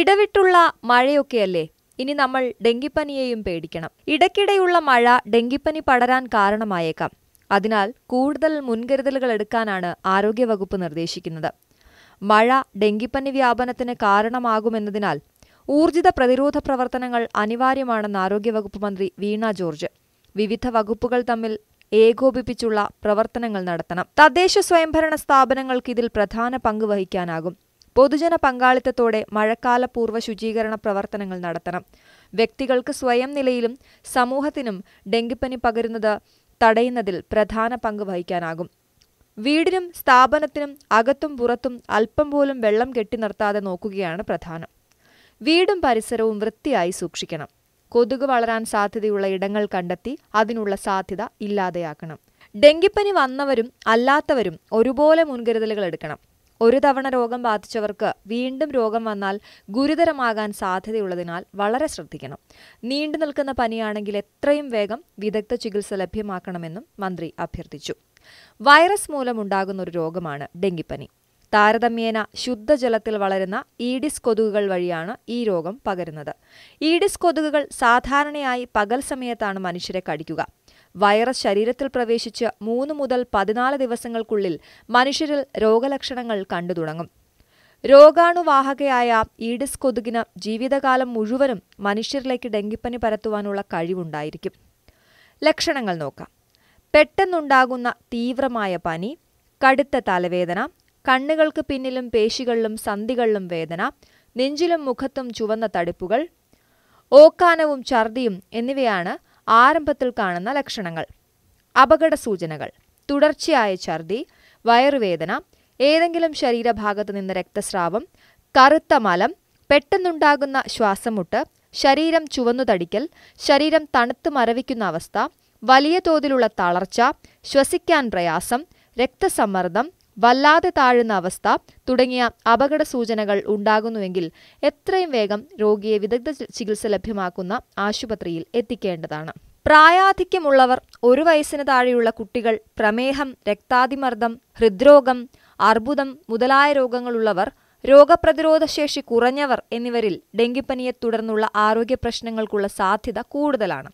ഇടവിട്ടുള്ള മഴയൊക്കെയല്ലേ ഇനി നമ്മൾ ഡെങ്കിപ്പനിയെയും പേടിക്കണം ഇടയ്ക്കിടെയുള്ള മഴ ഡെങ്കിപ്പനി പടരാൻ കാരണമായേക്കാം അതിനാൽ കൂടുതൽ മുൻകരുതലുകൾ എടുക്കാനാണ് ആരോഗ്യവകുപ്പ് നിർദ്ദേശിക്കുന്നത് മഴ ഡെങ്കിപ്പനി വ്യാപനത്തിന് കാരണമാകുമെന്നതിനാൽ ഊർജിത പ്രതിരോധ പ്രവർത്തനങ്ങൾ അനിവാര്യമാണെന്ന് ആരോഗ്യവകുപ്പ് മന്ത്രി വീണ ജോർജ് വിവിധ വകുപ്പുകൾ തമ്മിൽ ഏകോപിപ്പിച്ചുള്ള പ്രവർത്തനങ്ങൾ നടത്തണം തദ്ദേശ സ്വയംഭരണ സ്ഥാപനങ്ങൾക്ക് ഇതിൽ പ്രധാന പങ്ക് വഹിക്കാനാകും പൊതുജന പങ്കാളിത്തത്തോടെ മഴക്കാലപൂർവ്വ ശുചീകരണ പ്രവർത്തനങ്ങൾ നടത്തണം വ്യക്തികൾക്ക് സ്വയം നിലയിലും സമൂഹത്തിനും ഡെങ്കിപ്പനി പകരുന്നത് തടയുന്നതിൽ പ്രധാന പങ്ക് വഹിക്കാനാകും വീടിനും സ്ഥാപനത്തിനും അകത്തും പുറത്തും അല്പം പോലും വെള്ളം കെട്ടി നിർത്താതെ നോക്കുകയാണ് പ്രധാനം വീടും പരിസരവും വൃത്തിയായി സൂക്ഷിക്കണം കൊതുക് വളരാൻ സാധ്യതയുള്ള ഇടങ്ങൾ കണ്ടെത്തി അതിനുള്ള സാധ്യത ഇല്ലാതെയാക്കണം ഡെങ്കിപ്പനി വന്നവരും അല്ലാത്തവരും ഒരുപോലെ മുൻകരുതലുകൾ എടുക്കണം ഒരു തവണ രോഗം ബാധിച്ചവർക്ക് വീണ്ടും രോഗം വന്നാൽ ഗുരുതരമാകാൻ സാധ്യതയുള്ളതിനാൽ വളരെ ശ്രദ്ധിക്കണം നീണ്ടു നിൽക്കുന്ന പനിയാണെങ്കിൽ എത്രയും വേഗം വിദഗ്ധ ചികിത്സ ലഭ്യമാക്കണമെന്നും മന്ത്രി അഭ്യർത്ഥിച്ചു വൈറസ് മൂലമുണ്ടാകുന്ന ഒരു രോഗമാണ് ഡെങ്കിപ്പനി താരതമ്യേന ശുദ്ധജലത്തിൽ വളരുന്ന ഈഡിസ് കൊതുകുകൾ വഴിയാണ് ഈ രോഗം പകരുന്നത് ഈഡിസ് കൊതുകുകൾ സാധാരണയായി പകൽ സമയത്താണ് മനുഷ്യരെ കടിക്കുക വൈറസ് ശരീരത്തിൽ പ്രവേശിച്ച് മൂന്ന് മുതൽ പതിനാല് ദിവസങ്ങൾക്കുള്ളിൽ മനുഷ്യരിൽ രോഗലക്ഷണങ്ങൾ കണ്ടു തുടങ്ങും രോഗാണുവാഹകയായ ഈഡിസ് കൊതുകിന് ജീവിതകാലം മുഴുവനും മനുഷ്യരിലേക്ക് ഡെങ്കിപ്പനി പരത്തുവാനുള്ള കഴിവുണ്ടായിരിക്കും ലക്ഷണങ്ങൾ നോക്കാം പെട്ടെന്നുണ്ടാകുന്ന തീവ്രമായ പനി കടുത്ത തലവേദന കണ്ണുകൾക്ക് പിന്നിലും പേശികളിലും സന്ധികളിലും വേദന നെഞ്ചിലും മുഖത്തും ചുവന്ന തടിപ്പുകൾ ഓക്കാനവും ഛർദിയും എന്നിവയാണ് ആരംഭത്തിൽ കാണുന്ന ലക്ഷണങ്ങൾ അപകട സൂചനകൾ തുടർച്ചയായ ഛർദി വയറുവേദന ഏതെങ്കിലും ശരീരഭാഗത്ത് നിന്ന് രക്തസ്രാവം കറുത്ത മലം പെട്ടെന്നുണ്ടാകുന്ന ശ്വാസമുട്ട് ശരീരം ചുവന്നുതടിക്കൽ ശരീരം തണുത്ത് മരവിക്കുന്ന അവസ്ഥ വലിയ തോതിലുള്ള തളർച്ച ശ്വസിക്കാൻ പ്രയാസം രക്തസമ്മർദ്ദം വല്ലാതെ താഴുന്ന അവസ്ഥ തുടങ്ങിയ അപകട സൂചനകൾ ഉണ്ടാകുന്നുവെങ്കിൽ എത്രയും വേഗം രോഗിയെ വിദഗ്ധ ചികിത്സ ലഭ്യമാക്കുന്ന ആശുപത്രിയിൽ എത്തിക്കേണ്ടതാണ് പ്രായാധിക്യമുള്ളവർ ഒരു വയസ്സിന് താഴെയുള്ള കുട്ടികൾ പ്രമേഹം രക്താതിമർദ്ദം ഹൃദ്രോഗം അർബുദം മുതലായ രോഗങ്ങളുള്ളവർ രോഗപ്രതിരോധ ശേഷി കുറഞ്ഞവർ എന്നിവരിൽ ഡെങ്കിപ്പനിയെ തുടർന്നുള്ള ആരോഗ്യ പ്രശ്നങ്ങൾക്കുള്ള സാധ്യത കൂടുതലാണ്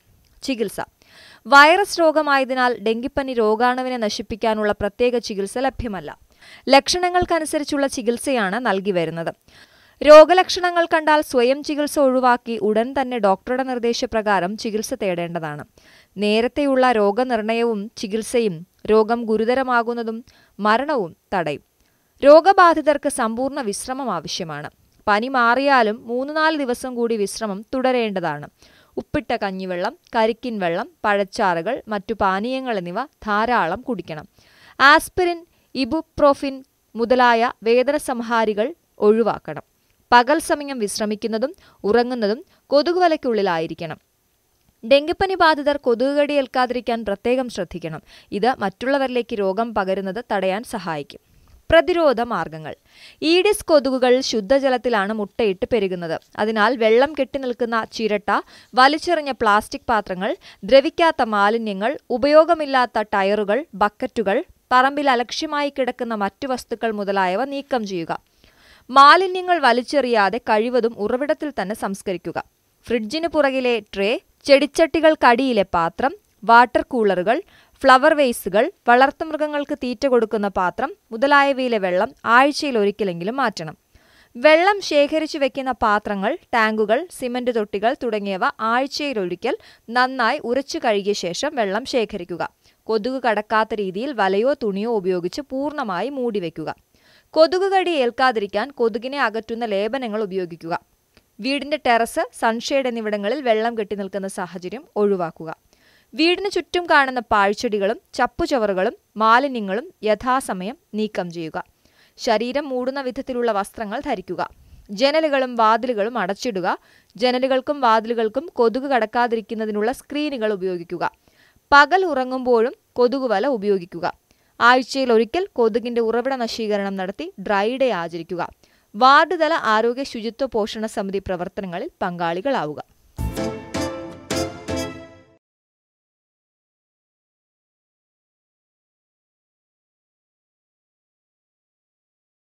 ചികിത്സ വൈറസ് രോഗമായതിനാൽ ഡെങ്കിപ്പനി രോഗാണുവിനെ നശിപ്പിക്കാനുള്ള പ്രത്യേക ചികിത്സ ലഭ്യമല്ല ലക്ഷണങ്ങൾക്കനുസരിച്ചുള്ള ചികിത്സയാണ് നൽകി വരുന്നത് രോഗലക്ഷണങ്ങൾ കണ്ടാൽ സ്വയം ചികിത്സ ഒഴിവാക്കി ഉടൻ തന്നെ ഡോക്ടറുടെ നിർദ്ദേശപ്രകാരം ചികിത്സ തേടേണ്ടതാണ് നേരത്തെയുള്ള രോഗനിർണയവും ചികിത്സയും രോഗം ഗുരുതരമാകുന്നതും മരണവും തടയും രോഗബാധിതർക്ക് സമ്പൂർണ്ണ വിശ്രമം ആവശ്യമാണ് പനി മാറിയാലും മൂന്ന് നാല് ദിവസം കൂടി വിശ്രമം തുടരേണ്ടതാണ് ഉപ്പിട്ട കഞ്ഞിവെള്ളം കരിക്കിൻ വെള്ളം പഴച്ചാറുകൾ മറ്റു പാനീയങ്ങൾ എന്നിവ ധാരാളം കുടിക്കണം ആസ്പിരിൻ ഇബുപ്രോഫിൻ മുതലായ വേദന സംഹാരികൾ ഒഴിവാക്കണം പകൽ സമയം വിശ്രമിക്കുന്നതും ഉറങ്ങുന്നതും കൊതുകുവലയ്ക്കുള്ളിലായിരിക്കണം ഡെങ്കിപ്പനി ബാധിതർ കടിയേൽക്കാതിരിക്കാൻ പ്രത്യേകം ശ്രദ്ധിക്കണം ഇത് മറ്റുള്ളവരിലേക്ക് രോഗം പകരുന്നത് തടയാൻ സഹായിക്കും പ്രതിരോധ മാർഗങ്ങൾ ഈഡിസ് കൊതുകുകൾ ശുദ്ധജലത്തിലാണ് മുട്ടയിട്ട് പെരുകുന്നത് അതിനാൽ വെള്ളം കെട്ടിനിൽക്കുന്ന ചിരട്ട വലിച്ചെറിഞ്ഞ പ്ലാസ്റ്റിക് പാത്രങ്ങൾ ദ്രവിക്കാത്ത മാലിന്യങ്ങൾ ഉപയോഗമില്ലാത്ത ടയറുകൾ ബക്കറ്റുകൾ പറമ്പിൽ അലക്ഷ്യമായി കിടക്കുന്ന മറ്റു വസ്തുക്കൾ മുതലായവ നീക്കം ചെയ്യുക മാലിന്യങ്ങൾ വലിച്ചെറിയാതെ കഴിവതും ഉറവിടത്തിൽ തന്നെ സംസ്കരിക്കുക ഫ്രിഡ്ജിന് പുറകിലെ ട്രേ ചെടിച്ചട്ടികൾക്കടിയിലെ പാത്രം വാട്ടർ കൂളറുകൾ ഫ്ലവർ വേസ്റ്റുകൾ വളർത്തുമൃഗങ്ങൾക്ക് തീറ്റ കൊടുക്കുന്ന പാത്രം മുതലായവയിലെ വെള്ളം ആഴ്ചയിൽ ഒരിക്കലെങ്കിലും മാറ്റണം വെള്ളം ശേഖരിച്ചു വെക്കുന്ന പാത്രങ്ങൾ ടാങ്കുകൾ സിമന്റ് തൊട്ടികൾ തുടങ്ങിയവ ആഴ്ചയിൽ ഒരിക്കൽ നന്നായി ഉരച്ചു കഴുകിയ ശേഷം വെള്ളം ശേഖരിക്കുക കൊതുക് കടക്കാത്ത രീതിയിൽ വലയോ തുണിയോ ഉപയോഗിച്ച് പൂർണ്ണമായി മൂടിവെക്കുക കൊതുക് കടി ഏൽക്കാതിരിക്കാൻ കൊതുകിനെ അകറ്റുന്ന ലേപനങ്ങൾ ഉപയോഗിക്കുക വീടിന്റെ ടെറസ് സൺഷെയ്ഡ് എന്നിവിടങ്ങളിൽ വെള്ളം കെട്ടി നിൽക്കുന്ന സാഹചര്യം ഒഴിവാക്കുക വീടിനു ചുറ്റും കാണുന്ന പാഴ്ചെടികളും ചപ്പുചവറുകളും മാലിന്യങ്ങളും യഥാസമയം നീക്കം ചെയ്യുക ശരീരം മൂടുന്ന വിധത്തിലുള്ള വസ്ത്രങ്ങൾ ധരിക്കുക ജനലുകളും വാതിലുകളും അടച്ചിടുക ജനലുകൾക്കും വാതിലുകൾക്കും കൊതുക് കടക്കാതിരിക്കുന്നതിനുള്ള സ്ക്രീനുകൾ ഉപയോഗിക്കുക പകൽ ഉറങ്ങുമ്പോഴും കൊതുകുവല ഉപയോഗിക്കുക ആഴ്ചയിൽ ഒരിക്കൽ കൊതുകിന്റെ ഉറവിട നശീകരണം നടത്തി ഡ്രൈ ഡേ ആചരിക്കുക വാർഡ് തല ആരോഗ്യ ശുചിത്വ പോഷണ സമിതി പ്രവർത്തനങ്ങളിൽ പങ്കാളികളാവുക